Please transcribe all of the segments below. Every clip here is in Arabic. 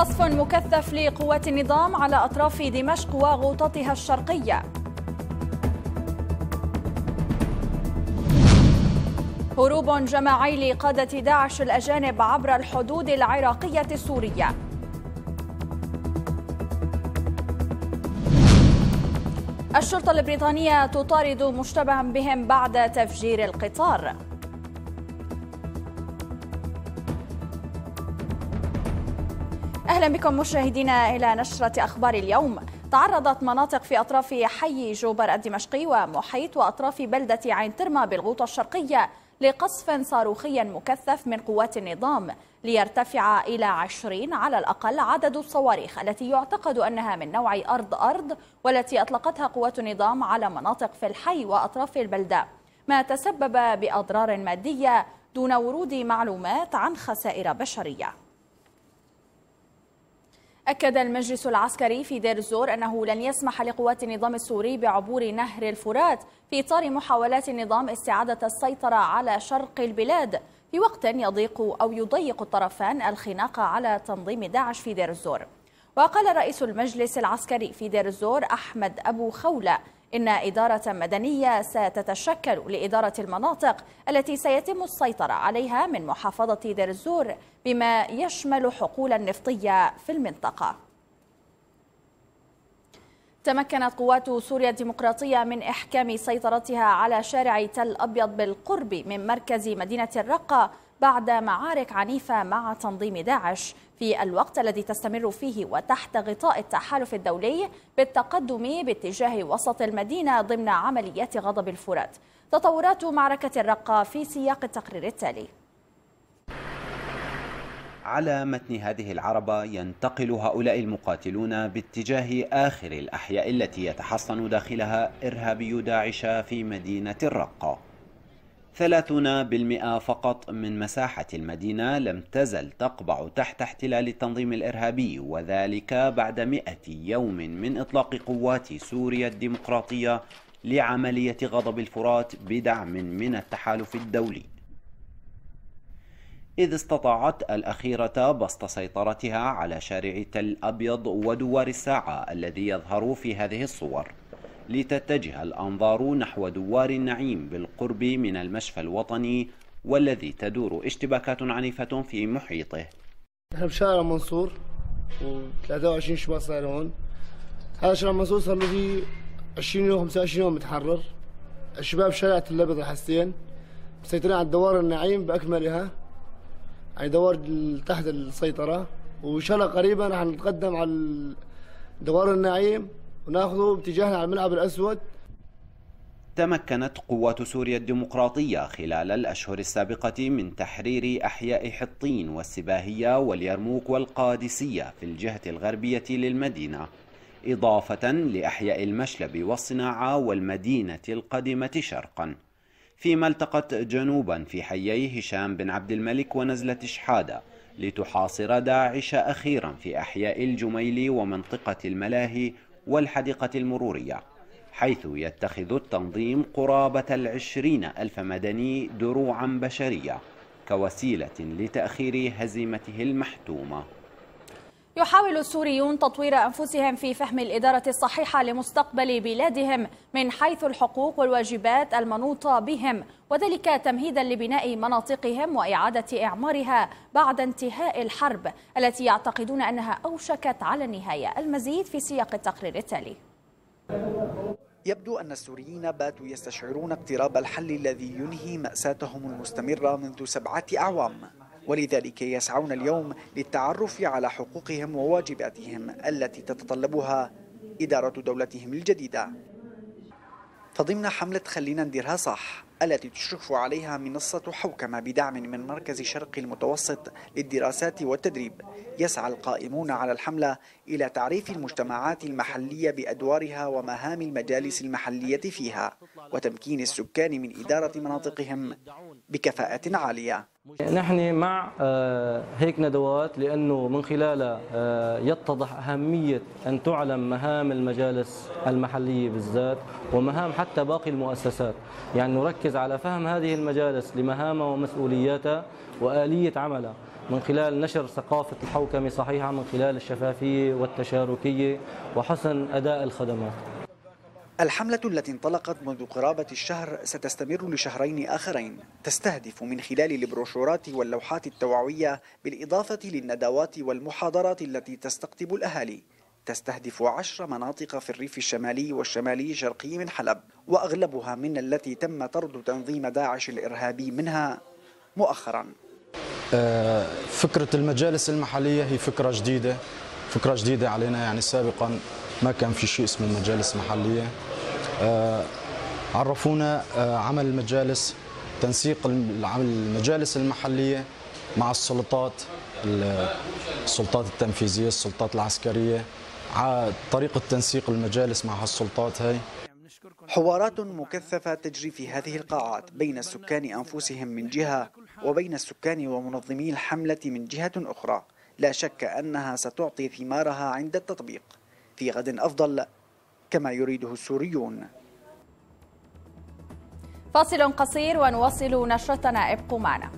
قصف مكثف لقوات النظام على أطراف دمشق وغوطتها الشرقية هروب جماعي لقادة داعش الأجانب عبر الحدود العراقية السورية الشرطة البريطانية تطارد مشتبه بهم بعد تفجير القطار أهلا بكم مشاهدينا إلى نشرة أخبار اليوم تعرضت مناطق في أطراف حي جوبر الدمشقي ومحيط وأطراف بلدة عين ترما بالغوطة الشرقية لقصف صاروخي مكثف من قوات النظام ليرتفع إلى عشرين على الأقل عدد الصواريخ التي يعتقد أنها من نوع أرض-أرض والتي أطلقتها قوات النظام على مناطق في الحي وأطراف البلدة ما تسبب بأضرار مادية دون ورود معلومات عن خسائر بشرية أكد المجلس العسكري في دير الزور أنه لن يسمح لقوات النظام السوري بعبور نهر الفرات في إطار محاولات النظام استعادة السيطرة على شرق البلاد في وقت يضيق أو يضيق الطرفان الخناق على تنظيم داعش في دير الزور وقال رئيس المجلس العسكري في دير الزور أحمد أبو خولة إن إدارة مدنية ستتشكل لإدارة المناطق التي سيتم السيطرة عليها من محافظة دير الزور بما يشمل حقولا نفطية في المنطقة تمكنت قوات سوريا الديمقراطية من إحكام سيطرتها على شارع تل أبيض بالقرب من مركز مدينة الرقة بعد معارك عنيفة مع تنظيم داعش في الوقت الذي تستمر فيه وتحت غطاء التحالف الدولي بالتقدم باتجاه وسط المدينة ضمن عمليات غضب الفرات تطورات معركة الرقة في سياق التقرير التالي على متن هذه العربة ينتقل هؤلاء المقاتلون باتجاه آخر الأحياء التي يتحصن داخلها إرهابي داعش في مدينة الرقة 30 بالمئة فقط من مساحة المدينة لم تزل تقبع تحت احتلال التنظيم الإرهابي وذلك بعد 100 يوم من إطلاق قوات سوريا الديمقراطية لعملية غضب الفرات بدعم من التحالف الدولي إذ استطاعت الأخيرة بسط سيطرتها على شارع تل أبيض ودوار الساعة الذي يظهر في هذه الصور لتتجه الأنظار نحو دوار النعيم بالقرب من المشفى الوطني والذي تدور اشتباكات عنيفة في محيطه نحن بشارع منصور و23 شباب صاير هون هذا شارع منصور صار له 20 يوم 25 يوم متحرر الشباب شارع الابيض الحسين مسيطرين على دوار النعيم باكملها يعني دوار تحت السيطره وان شاء الله قريبا رح نتقدم على دوار النعيم وناخذه باتجاهنا على الملعب الأسود تمكنت قوات سوريا الديمقراطية خلال الأشهر السابقة من تحرير أحياء حطين والسباهية واليرموك والقادسية في الجهة الغربية للمدينة إضافة لأحياء المشلب والصناعة والمدينة القديمة شرقا فيما التقت جنوبا في حيي هشام بن عبد الملك ونزلة شحادة لتحاصر داعش أخيرا في أحياء الجميل ومنطقة الملاهي والحديقة المرورية حيث يتخذ التنظيم قرابة العشرين ألف مدني دروعا بشرية كوسيلة لتأخير هزيمته المحتومة يحاول السوريون تطوير أنفسهم في فهم الإدارة الصحيحة لمستقبل بلادهم من حيث الحقوق والواجبات المنوطة بهم وذلك تمهيدا لبناء مناطقهم وإعادة إعمارها بعد انتهاء الحرب التي يعتقدون أنها أوشكت على النهاية المزيد في سياق التقرير التالي يبدو أن السوريين باتوا يستشعرون اقتراب الحل الذي ينهي مأساتهم المستمرة منذ سبعة أعوام ولذلك يسعون اليوم للتعرف على حقوقهم وواجباتهم التي تتطلبها إدارة دولتهم الجديدة فضمن حملة خلينا نديرها صح التي تشرف عليها منصة حوكمة بدعم من مركز شرق المتوسط للدراسات والتدريب يسعى القائمون على الحملة إلى تعريف المجتمعات المحلية بأدوارها ومهام المجالس المحلية فيها وتمكين السكان من إدارة مناطقهم بكفاءة عالية نحن مع آه، هيك ندوات لأنه من خلالها آه، يتضح أهمية أن تعلم مهام المجالس المحلية بالذات ومهام حتى باقي المؤسسات يعني نركز يركز على فهم هذه المجالس لمهامها ومسؤولياتها وآلية عملها من خلال نشر ثقافة الحوكمة صحيحة من خلال الشفافية والتشاركية وحسن أداء الخدمات الحملة التي انطلقت منذ قرابة الشهر ستستمر لشهرين آخرين تستهدف من خلال البروشورات واللوحات التوعوية بالإضافة للندوات والمحاضرات التي تستقطب الأهالي تستهدف عشر مناطق في الريف الشمالي والشمالي الشرقي من حلب وأغلبها من التي تم طرد تنظيم داعش الإرهابي منها مؤخرا آه، فكرة المجالس المحلية هي فكرة جديدة فكرة جديدة علينا يعني سابقا ما كان في شيء اسمه مجالس محلية آه، عرفونا آه، عمل المجالس تنسيق المجالس المحلية مع السلطات السلطات التنفيذية السلطات العسكرية على طريقة تنسيق المجالس مع هالسلطات هاي حوارات مكثفة تجري في هذه القاعات بين السكان أنفسهم من جهة وبين السكان ومنظمي الحملة من جهة أخرى لا شك أنها ستعطي ثمارها عند التطبيق في غد أفضل كما يريده السوريون فاصل قصير ونواصل نشرتنا ابقوا معنا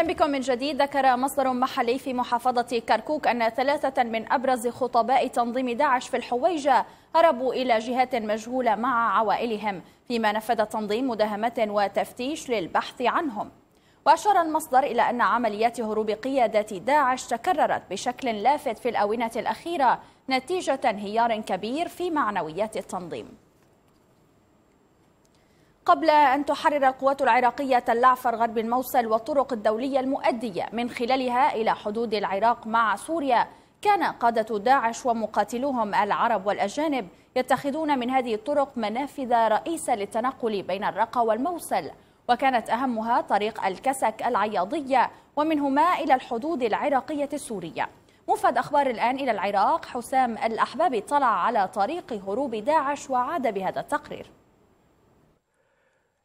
أهلا بكم من جديد ذكر مصدر محلي في محافظة كركوك أن ثلاثة من أبرز خطباء تنظيم داعش في الحويجة هربوا إلى جهات مجهولة مع عوائلهم فيما نفذ التنظيم مداهمات وتفتيش للبحث عنهم وأشار المصدر إلى أن عمليات هروب قيادة داعش تكررت بشكل لافت في الأونة الأخيرة نتيجة انهيار كبير في معنويات التنظيم قبل أن تحرر القوات العراقية اللعفر غرب الموصل والطرق الدولية المؤدية من خلالها إلى حدود العراق مع سوريا كان قادة داعش ومقاتلوهم العرب والأجانب يتخذون من هذه الطرق منافذ رئيسة للتنقل بين الرقة والموصل وكانت أهمها طريق الكسك العياضية ومنهما إلى الحدود العراقية السورية مفاد أخبار الآن إلى العراق حسام الأحبابي طلع على طريق هروب داعش وعاد بهذا التقرير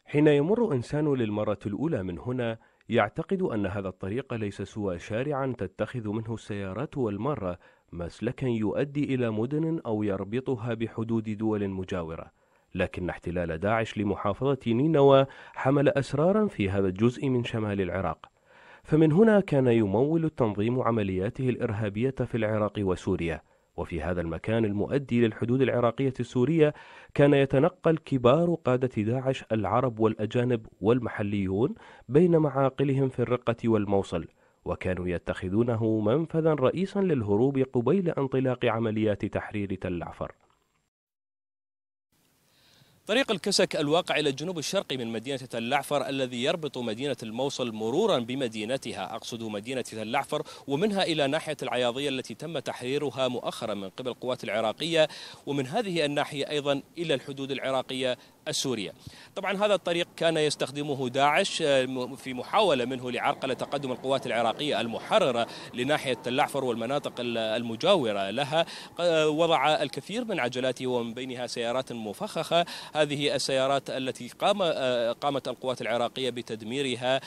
حين يمر إنسان للمرة الأولى من هنا يعتقد أن هذا الطريق ليس سوى شارعا تتخذ منه السيارات والمارة مسلكا يؤدي إلى مدن أو يربطها بحدود دول مجاورة لكن احتلال داعش لمحافظة نينوى حمل أسرارا في هذا الجزء من شمال العراق فمن هنا كان يمول التنظيم عملياته الإرهابية في العراق وسوريا وفي هذا المكان المؤدي للحدود العراقية السورية كان يتنقل كبار قادة داعش العرب والأجانب والمحليون بين معاقلهم في الرقة والموصل وكانوا يتخذونه منفذا رئيسا للهروب قبيل انطلاق عمليات تحرير تل العفر طريق الكسك الواقع إلى الجنوب الشرقي من مدينة تلعفر الذي يربط مدينة الموصل مرورا بمدينتها أقصد مدينة تلعفر ومنها إلى ناحية العياضية التي تم تحريرها مؤخرا من قبل القوات العراقية ومن هذه الناحية أيضا إلى الحدود العراقية السورية طبعا هذا الطريق كان يستخدمه داعش آه، في محاولة منه لعرقلة تقدم القوات العراقية المحررة لناحية اللعفر والمناطق المجاورة لها آه، وضع الكثير من عجلاته ومن بينها سيارات مفخخة هذه السيارات التي قام آه، قامت القوات العراقية بتدميرها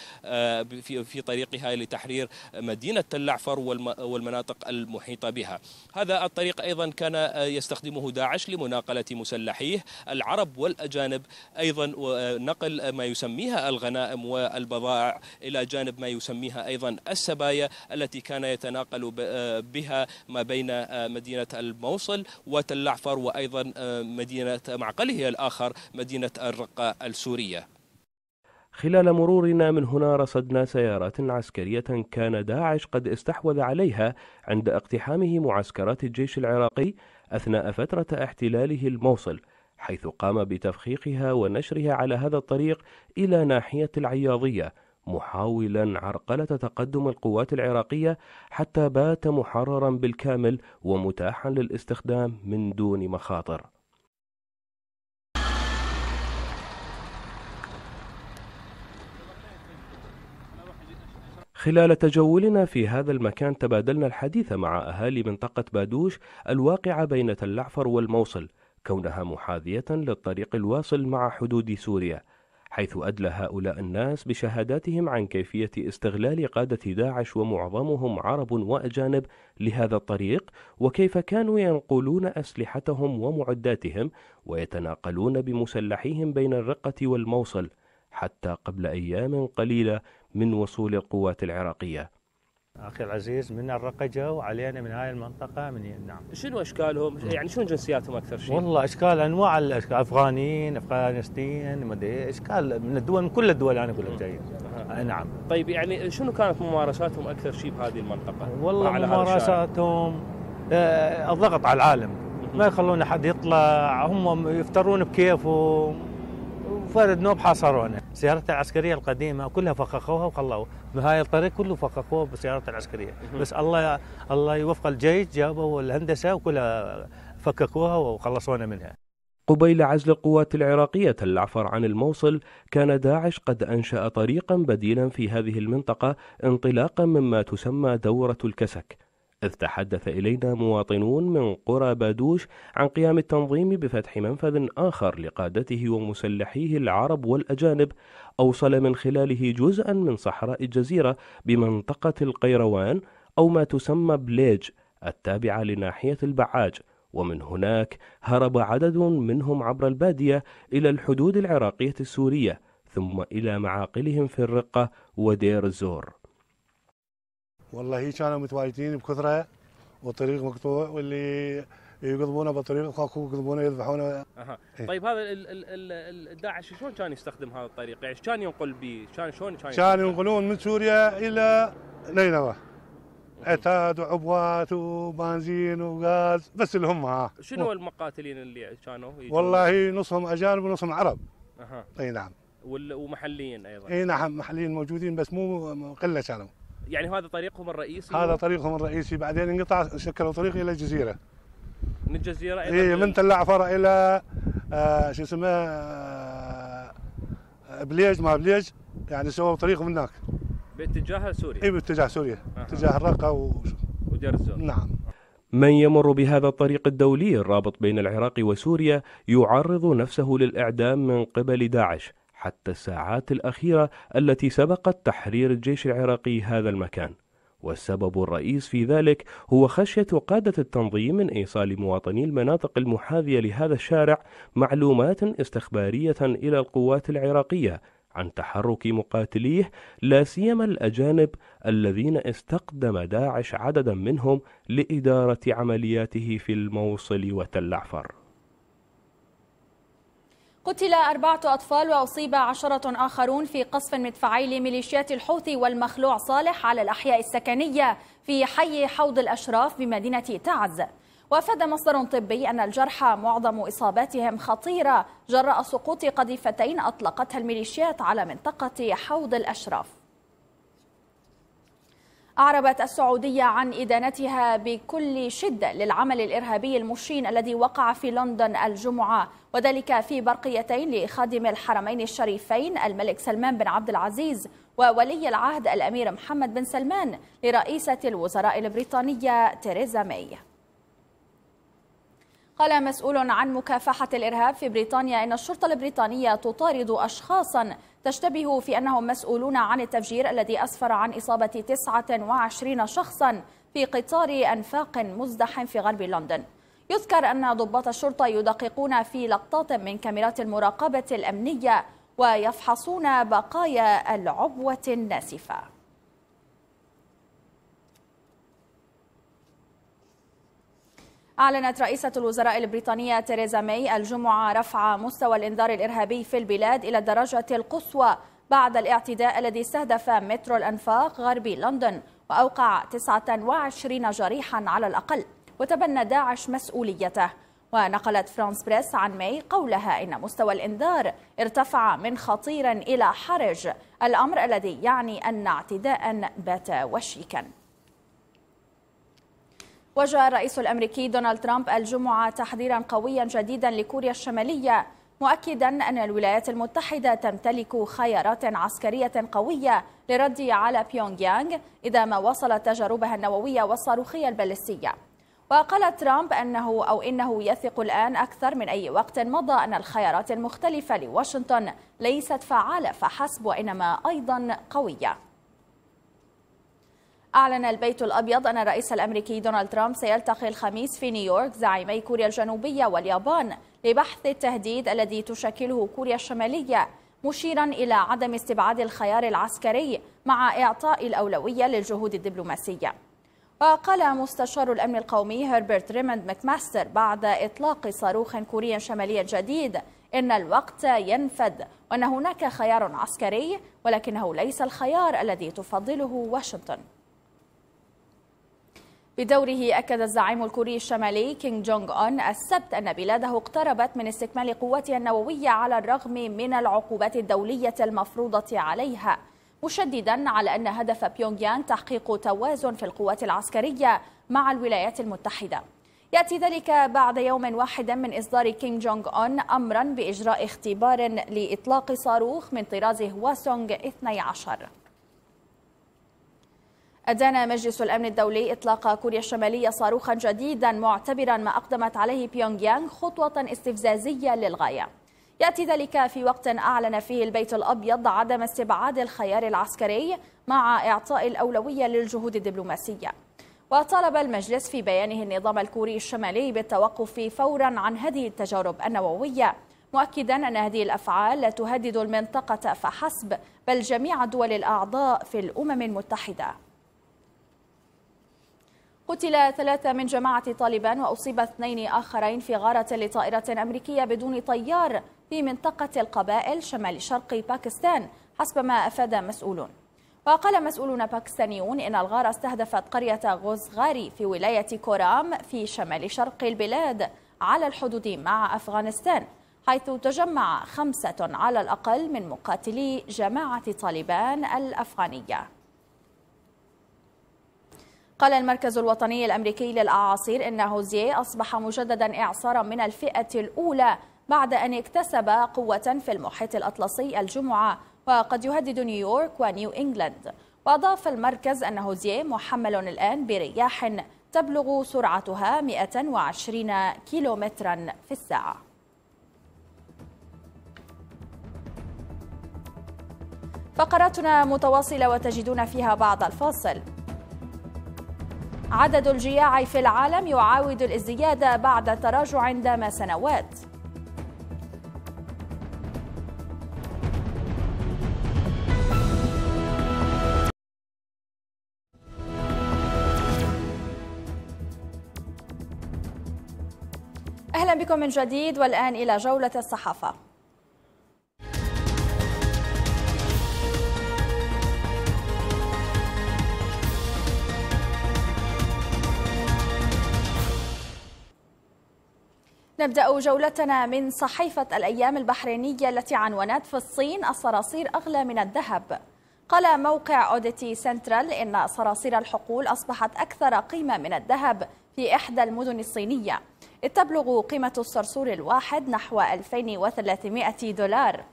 في طريقها لتحرير مدينة اللعفر والمناطق المحيطة بها هذا الطريق أيضا كان يستخدمه داعش لمناقلة مسلحيه العرب والأجانب جانب أيضا آه، نقل ما يسميها الغنائم والبضائع إلى جانب ما يسميها أيضا السبايا التي كان يتناقل آه، بها ما بين آه، مدينة الموصل وتلعفر وأيضا مدينة معقله الآخر مدينة الرقة السورية خلال مرورنا من هنا رصدنا سيارات عسكرية كان داعش قد استحوذ عليها عند اقتحامه معسكرات الجيش العراقي أثناء فترة احتلاله الموصل حيث قام بتفخيخها ونشرها على هذا الطريق إلى ناحية العياضية محاولا عرقلة تقدم القوات العراقية حتى بات محررا بالكامل ومتاحا للاستخدام من دون مخاطر خلال تجولنا في هذا المكان تبادلنا الحديث مع أهالي منطقة بادوش الواقعة بين تلعفر والموصل كونها محاذية للطريق الواصل مع حدود سوريا حيث أدلى هؤلاء الناس بشهاداتهم عن كيفية استغلال قادة داعش ومعظمهم عرب وأجانب لهذا الطريق وكيف كانوا ينقلون أسلحتهم ومعداتهم ويتناقلون بمسلحيهم بين الرقة والموصل حتى قبل أيام قليلة من وصول القوات العراقية اخي العزيز من الرقجه وعلينا من هاي المنطقه من نعم شنو اشكالهم؟ يعني شنو جنسياتهم اكثر شيء؟ والله اشكال انواع الاشكال افغانيين، افغانستين، ما ادري اشكال من الدول من كل الدول انا اقول لك جايين آه. نعم. طيب يعني شنو كانت ممارساتهم اكثر شيء بهذه المنطقه؟ والله ممارساتهم آه، الضغط على العالم ما يخلون احد يطلع هم يفترون بكيفهم وفير نوب حاصرونا سيارات العسكريه القديمه كلها فققوها وخلوها بهاي الطريق كله فققوه بسيارة العسكريه بس الله الله يوفق الجيش جابوا الهندسه وكلها فككوها وخلصونا منها قبيل عزل القوات العراقية العفر عن الموصل كان داعش قد أنشأ طريقا بديلا في هذه المنطقة انطلاقا مما تسمى دورة الكسك إذ تحدث إلينا مواطنون من قرى بادوش عن قيام التنظيم بفتح منفذ آخر لقادته ومسلحيه العرب والأجانب أوصل من خلاله جزءا من صحراء الجزيرة بمنطقة القيروان أو ما تسمى بليج التابعة لناحية البعاج ومن هناك هرب عدد منهم عبر البادية إلى الحدود العراقية السورية ثم إلى معاقلهم في الرقة ودير الزور والله كانوا متواجدين بكثره والطريق مقطوع واللي يقضبونه بالطريق اكو يقضبونه يذبحونه اها إيه. طيب هذا الداعش شلون كان يستخدم هذا الطريق؟ يعني كان ينقل به؟ شلون شلون كان كانوا ينقلون من سوريا الى نينوى عتاد وعبوات وبنزين وغاز بس اللي هم ها شنو المقاتلين اللي كانوا؟ والله نصهم اجانب ونصهم عرب اها اي نعم ومحليين ايضا اي نعم محليين موجودين بس مو قله كانوا يعني هذا طريقهم الرئيسي هذا طريقهم الرئيسي بعدين انقطع شكلوا طريق الى الجزيره من الجزيره الى إيه من تل عفر الى آه شو اسمه آه بليج ما بليج يعني سووا طريق من هناك باتجاه سوريا اي باتجاه سوريا آه. اتجاه الرقه و... ودير الزور نعم من يمر بهذا الطريق الدولي الرابط بين العراق وسوريا يعرض نفسه للإعدام من قبل داعش حتى الساعات الأخيرة التي سبقت تحرير الجيش العراقي هذا المكان والسبب الرئيس في ذلك هو خشية قادة التنظيم من إيصال مواطني المناطق المحاذية لهذا الشارع معلومات استخبارية إلى القوات العراقية عن تحرك مقاتليه لا سيما الأجانب الذين استقدم داعش عددا منهم لإدارة عملياته في الموصل وتل عفر قتل أربعة أطفال وأصيب عشرة آخرون في قصف مدفعي لميليشيات الحوثي والمخلوع صالح على الأحياء السكنية في حي حوض الأشراف بمدينة تعز وأفاد مصدر طبي أن الجرحى معظم إصاباتهم خطيرة جراء سقوط قذيفتين أطلقتها الميليشيات على منطقة حوض الأشراف أعربت السعودية عن إدانتها بكل شدة للعمل الإرهابي المشين الذي وقع في لندن الجمعة وذلك في برقيتين لخادم الحرمين الشريفين الملك سلمان بن عبد العزيز وولي العهد الأمير محمد بن سلمان لرئيسة الوزراء البريطانية تيريزا ماي قال مسؤول عن مكافحة الإرهاب في بريطانيا إن الشرطة البريطانية تطارد أشخاصا تشتبه في أنهم مسؤولون عن التفجير الذي أسفر عن إصابة 29 شخصا في قطار أنفاق مزدحم في غرب لندن يذكر أن ضباط الشرطة يدققون في لقطات من كاميرات المراقبة الأمنية ويفحصون بقايا العبوة الناسفة أعلنت رئيسة الوزراء البريطانية تيريزا ماي الجمعة رفع مستوى الإنذار الإرهابي في البلاد إلى الدرجة القصوى بعد الاعتداء الذي استهدف مترو الأنفاق غربي لندن وأوقع 29 جريحا على الأقل وتبنى داعش مسؤوليته ونقلت فرانس بريس عن ماي قولها إن مستوى الإنذار ارتفع من خطير إلى حرج الأمر الذي يعني أن اعتداء بات وشيكاً وجه الرئيس الأمريكي دونالد ترامب الجمعة تحذيرا قويا جديدا لكوريا الشمالية مؤكدا أن الولايات المتحدة تمتلك خيارات عسكرية قوية للرد على بيونغ يانغ إذا ما وصلت تجاربها النووية والصاروخية البالستية وقال ترامب أنه أو إنه يثق الآن أكثر من أي وقت مضى أن الخيارات المختلفة لواشنطن ليست فعالة فحسب وإنما أيضا قوية أعلن البيت الأبيض أن الرئيس الأمريكي دونالد ترامب سيلتقي الخميس في نيويورك زعيمي كوريا الجنوبية واليابان لبحث التهديد الذي تشكله كوريا الشمالية مشيرا إلى عدم استبعاد الخيار العسكري مع إعطاء الأولوية للجهود الدبلوماسية وقال مستشار الأمن القومي هربرت ريموند ماكماستر بعد إطلاق صاروخ كوري شمالي جديد إن الوقت ينفد وأن هناك خيار عسكري ولكنه ليس الخيار الذي تفضله واشنطن بدوره أكد الزعيم الكوري الشمالي كيم جونغ أون السبت أن بلاده اقتربت من استكمال قوتها النووية على الرغم من العقوبات الدولية المفروضة عليها مشددا على أن هدف بيونغ يانغ تحقيق توازن في القوات العسكرية مع الولايات المتحدة يأتي ذلك بعد يوم واحد من إصدار كيم جونغ أون أمرا بإجراء اختبار لإطلاق صاروخ من طراز هواسونغ 12 أدان مجلس الأمن الدولي إطلاق كوريا الشمالية صاروخا جديدا معتبرا ما أقدمت عليه بيونغيانغ خطوة استفزازية للغاية يأتي ذلك في وقت أعلن فيه البيت الأبيض عدم استبعاد الخيار العسكري مع إعطاء الأولوية للجهود الدبلوماسية وطالب المجلس في بيانه النظام الكوري الشمالي بالتوقف فورا عن هذه التجارب النووية مؤكدا أن هذه الأفعال لا تهدد المنطقة فحسب بل جميع الدول الأعضاء في الأمم المتحدة قتل ثلاثة من جماعة طالبان وأصيب اثنين آخرين في غارة لطائرة أمريكية بدون طيار في منطقة القبائل شمال شرق باكستان حسب ما أفاد مسؤولون وقال مسؤولون باكستانيون إن الغارة استهدفت قرية غوزغاري في ولاية كورام في شمال شرق البلاد على الحدود مع أفغانستان حيث تجمع خمسة على الأقل من مقاتلي جماعة طالبان الأفغانية قال المركز الوطني الأمريكي للأعاصير إن هوزيه أصبح مجددا إعصارا من الفئة الأولى بعد أن اكتسب قوة في المحيط الأطلسي الجمعة وقد يهدد نيويورك ونيو إنجلاند وأضاف المركز أن هوزيه محمل الآن برياح تبلغ سرعتها 120 كيلومترا في الساعة فقراتنا متواصلة وتجدون فيها بعض الفاصل عدد الجياع في العالم يعاود الازدياد بعد تراجع دام سنوات أهلا بكم من جديد والآن إلى جولة الصحافة نبدأ جولتنا من صحيفة الأيام البحرينية التي عنونت في الصين الصراصير أغلى من الذهب قال موقع أوديتي سنترال إن صراصير الحقول أصبحت أكثر قيمة من الذهب في إحدى المدن الصينية إذ تبلغ قيمة الصرصور الواحد نحو 2300 دولار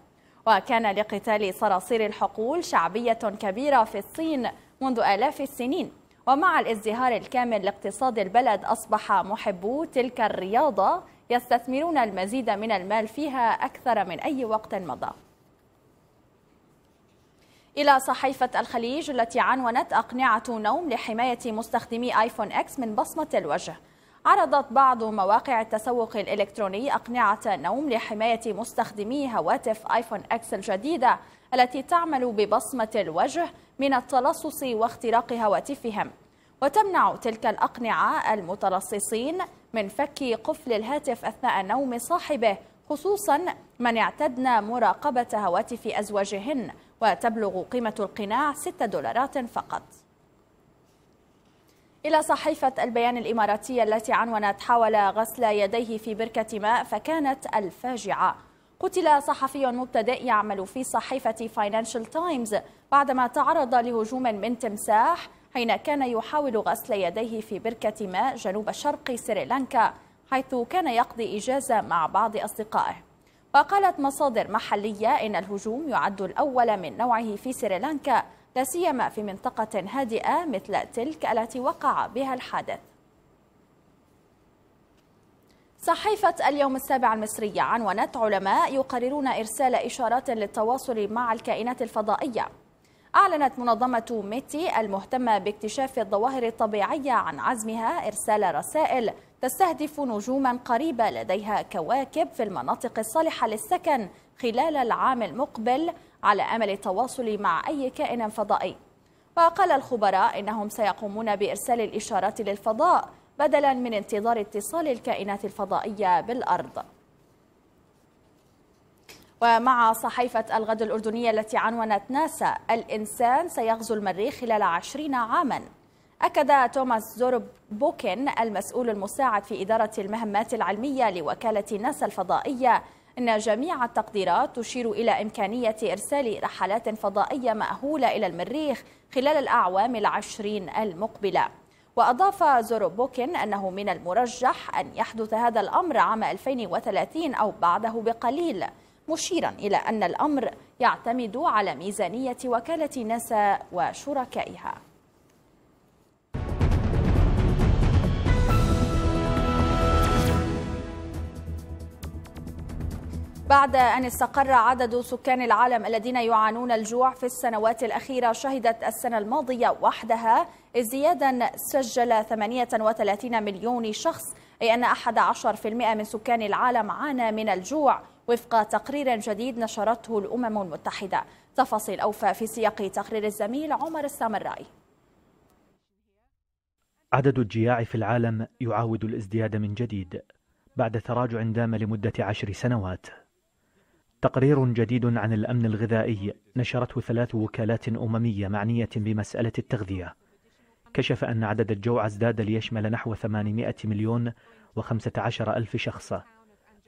وكان لقتال صراصير الحقول شعبية كبيرة في الصين منذ آلاف السنين ومع الازدهار الكامل لاقتصاد البلد أصبح محبو تلك الرياضة يستثمرون المزيد من المال فيها أكثر من أي وقت مضى إلى صحيفة الخليج التي عنونت أقنعة نوم لحماية مستخدمي آيفون إكس من بصمة الوجه عرضت بعض مواقع التسوق الإلكتروني أقنعة نوم لحماية مستخدمي هواتف آيفون إكس الجديدة التي تعمل ببصمة الوجه من التلصص واختراق هواتفهم وتمنع تلك الأقنعة المتلصصين من فك قفل الهاتف أثناء نوم صاحبه خصوصا من اعتدن مراقبة هواتف أزواجهن وتبلغ قيمة القناع 6 دولارات فقط إلى صحيفة البيان الإماراتية التي عنونت حاول غسل يديه في بركة ماء فكانت الفاجعة قتل صحفي مبتدئ يعمل في صحيفة فاينانشال تايمز بعدما تعرض لهجوم من تمساح حين كان يحاول غسل يديه في بركة ماء جنوب شرق سريلانكا حيث كان يقضي إجازة مع بعض أصدقائه وقالت مصادر محلية إن الهجوم يعد الأول من نوعه في سريلانكا لا سيما في منطقة هادئة مثل تلك التي وقع بها الحادث صحيفة اليوم السابع المصرية عنونت علماء يقررون إرسال إشارات للتواصل مع الكائنات الفضائية أعلنت منظمة ميتي المهتمة باكتشاف الظواهر الطبيعية عن عزمها إرسال رسائل تستهدف نجوما قريبة لديها كواكب في المناطق الصالحة للسكن خلال العام المقبل على أمل التواصل مع أي كائن فضائي وقال الخبراء إنهم سيقومون بإرسال الإشارات للفضاء بدلا من انتظار اتصال الكائنات الفضائية بالأرض ومع صحيفة الغد الأردنية التي عنونت ناسا الإنسان سيغزو المريخ خلال عشرين عاماً أكد توماس زورب بوكن المسؤول المساعد في إدارة المهمات العلمية لوكالة ناسا الفضائية أن جميع التقديرات تشير إلى إمكانية إرسال رحلات فضائية مأهولة إلى المريخ خلال الأعوام العشرين المقبلة وأضاف بوكن أنه من المرجح أن يحدث هذا الأمر عام 2030 أو بعده بقليل مشيرا إلى أن الأمر يعتمد على ميزانية وكالة ناسا وشركائها بعد أن استقر عدد سكان العالم الذين يعانون الجوع في السنوات الأخيرة شهدت السنة الماضية وحدها ازديادا سجل 38 مليون شخص أي أن 11% من سكان العالم عانى من الجوع وفق تقرير جديد نشرته الأمم المتحدة تفاصيل أوفى في سياق تقرير الزميل عمر السامرائي عدد الجياع في العالم يعاود الازدياد من جديد بعد تراجع دام لمدة عشر سنوات تقرير جديد عن الأمن الغذائي نشرته ثلاث وكالات أممية معنية بمسألة التغذية كشف أن عدد الجوع ازداد ليشمل نحو 800 مليون و15 ألف شخص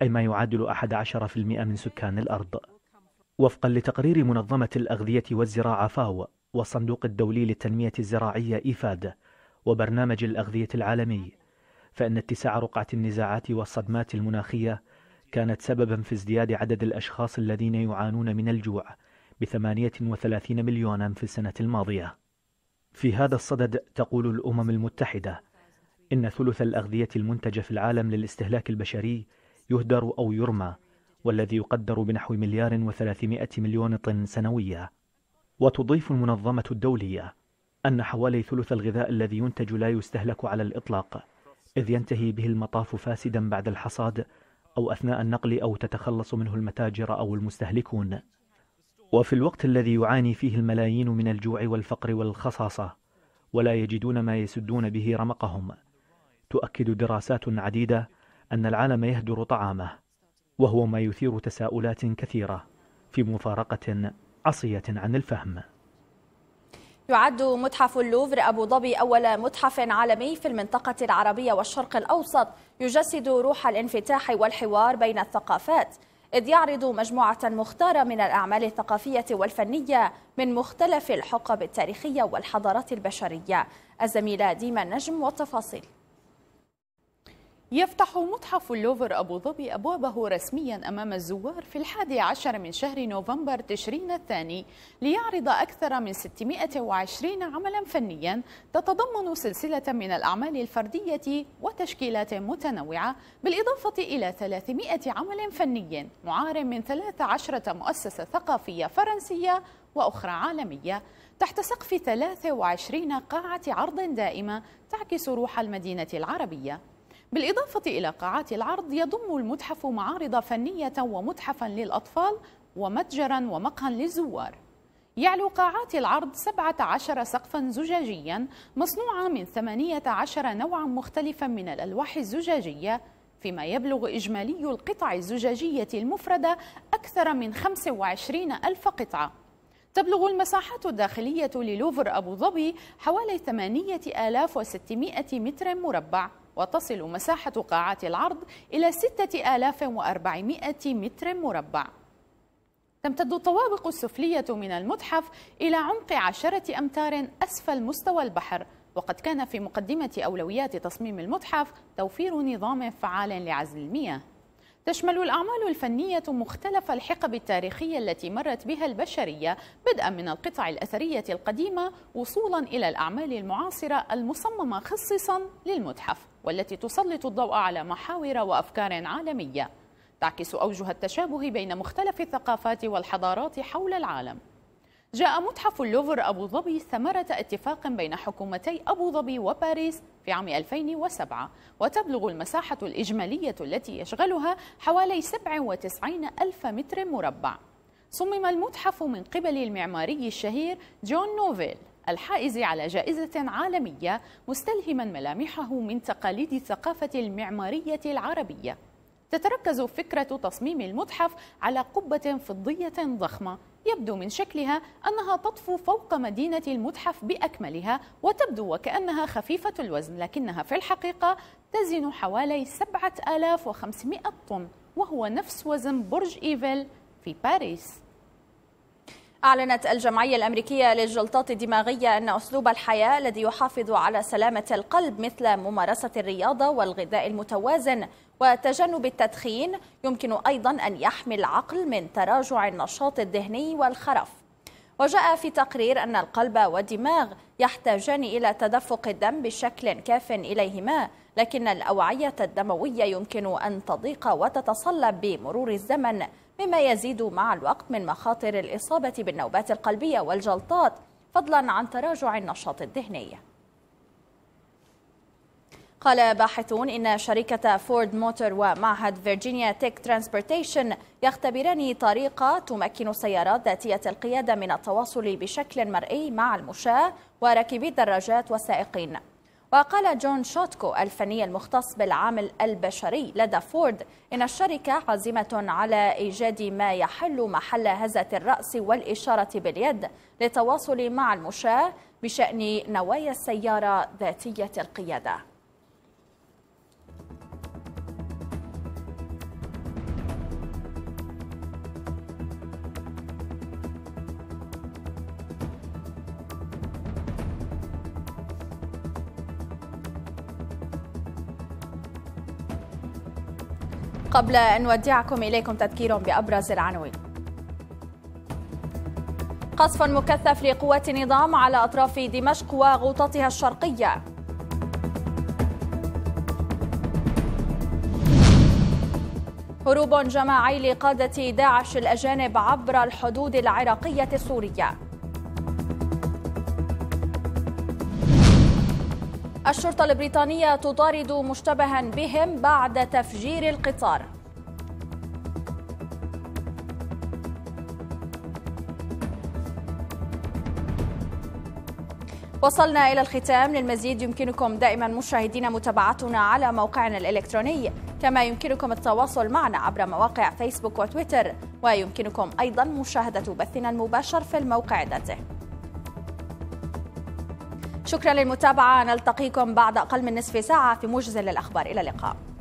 أي ما يعادل 11% من سكان الأرض وفقا لتقرير منظمة الأغذية والزراعة فاو والصندوق الدولي للتنمية الزراعية إيفاد وبرنامج الأغذية العالمي فإن اتساع رقعة النزاعات والصدمات المناخية كانت سببا في ازدياد عدد الأشخاص الذين يعانون من الجوع بثمانية وثلاثين مليونا في السنة الماضية في هذا الصدد تقول الأمم المتحدة إن ثلث الأغذية المنتجة في العالم للاستهلاك البشري يهدر أو يرمى والذي يقدر بنحو مليار وثلاثمائة مليون طن سنويا وتضيف المنظمة الدولية أن حوالي ثلث الغذاء الذي ينتج لا يستهلك على الإطلاق إذ ينتهي به المطاف فاسدا بعد الحصاد أو أثناء النقل أو تتخلص منه المتاجر أو المستهلكون وفي الوقت الذي يعاني فيه الملايين من الجوع والفقر والخصاصة ولا يجدون ما يسدون به رمقهم تؤكد دراسات عديدة أن العالم يهدر طعامه وهو ما يثير تساؤلات كثيرة في مفارقة عصية عن الفهم يعد متحف اللوفر أبو ظبي أول متحف عالمي في المنطقة العربية والشرق الأوسط يجسد روح الانفتاح والحوار بين الثقافات إذ يعرض مجموعة مختارة من الأعمال الثقافية والفنية من مختلف الحقب التاريخية والحضارات البشرية الزميلة ديما النجم والتفاصيل يفتح متحف اللوفر أبو ظبي أبوابه رسميا أمام الزوار في الحادي عشر من شهر نوفمبر تشرين الثاني ليعرض أكثر من 620 عملا فنيا تتضمن سلسلة من الأعمال الفردية وتشكيلات متنوعة بالإضافة إلى 300 عمل فني معار من 13 مؤسسة ثقافية فرنسية وأخرى عالمية تحت سقف 23 قاعة عرض دائمة تعكس روح المدينة العربية بالإضافة إلى قاعات العرض يضم المتحف معارض فنية ومتحفا للأطفال ومتجرا ومقهى للزوار يعلو قاعات العرض 17 سقفا زجاجيا مصنوعة من 18 نوعا مختلفا من الألواح الزجاجية فيما يبلغ إجمالي القطع الزجاجية المفردة أكثر من 25 ألف قطعة تبلغ المساحات الداخلية للوفر أبو ظبي حوالي 8600 متر مربع وتصل مساحة قاعات العرض إلى 6400 متر مربع تمتد الطوابق السفلية من المتحف إلى عمق عشرة أمتار أسفل مستوى البحر وقد كان في مقدمة أولويات تصميم المتحف توفير نظام فعال لعزل المياه تشمل الأعمال الفنية مختلف الحقب التاريخية التي مرت بها البشرية بدءا من القطع الأثرية القديمة وصولا إلى الأعمال المعاصرة المصممة خصيصا للمتحف والتي تسلط الضوء على محاور وأفكار عالمية تعكس أوجه التشابه بين مختلف الثقافات والحضارات حول العالم جاء متحف اللوفر أبو ظبي ثمرة اتفاق بين حكومتي أبو ظبي وباريس في عام 2007 وتبلغ المساحة الإجمالية التي يشغلها حوالي 97 ألف متر مربع صمم المتحف من قبل المعماري الشهير جون نوفيل الحائز على جائزة عالمية مستلهما ملامحه من تقاليد الثقافة المعمارية العربية تتركز فكرة تصميم المتحف على قبة فضية ضخمة يبدو من شكلها أنها تطفو فوق مدينة المتحف بأكملها وتبدو وكأنها خفيفة الوزن لكنها في الحقيقة تزن حوالي 7500 طن وهو نفس وزن برج إيفل في باريس أعلنت الجمعية الأمريكية للجلطات الدماغية أن أسلوب الحياة الذي يحافظ على سلامة القلب مثل ممارسة الرياضة والغذاء المتوازن وتجنب التدخين يمكن أيضا أن يحمي العقل من تراجع النشاط الذهني والخرف وجاء في تقرير أن القلب والدماغ يحتاجان إلى تدفق الدم بشكل كاف إليهما لكن الأوعية الدموية يمكن أن تضيق وتتصلب بمرور الزمن مما يزيد مع الوقت من مخاطر الإصابة بالنوبات القلبية والجلطات فضلا عن تراجع النشاط الذهني قال باحثون إن شركة فورد موتور ومعهد فيرجينيا تيك ترانسبورتيشن يختبران طريقة تمكن السيارات ذاتية القيادة من التواصل بشكل مرئي مع المشاة وراكبي الدراجات والسائقين وقال جون شوتكو الفني المختص بالعامل البشري لدى فورد إن الشركة عازمة على إيجاد ما يحل محل هزة الرأس والإشارة باليد للتواصل مع المشاة بشأن نوايا السيارة ذاتية القيادة قبل أن نودعكم إليكم تذكير بأبرز العناوين قصف مكثف لقوات النظام على أطراف دمشق وغوطتها الشرقية هروب جماعي لقادة داعش الأجانب عبر الحدود العراقية السورية الشرطة البريطانية تطارد مشتبها بهم بعد تفجير القطار وصلنا إلى الختام للمزيد يمكنكم دائما مشاهدينا متابعتنا على موقعنا الإلكتروني كما يمكنكم التواصل معنا عبر مواقع فيسبوك وتويتر ويمكنكم أيضا مشاهدة بثنا المباشر في الموقع ذاته شكرا للمتابعة نلتقيكم بعد أقل من نصف ساعة في موجز للأخبار إلى اللقاء